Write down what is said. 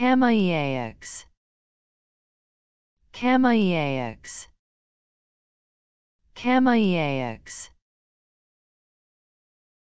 Kamaiax Kamaiax Kamaiax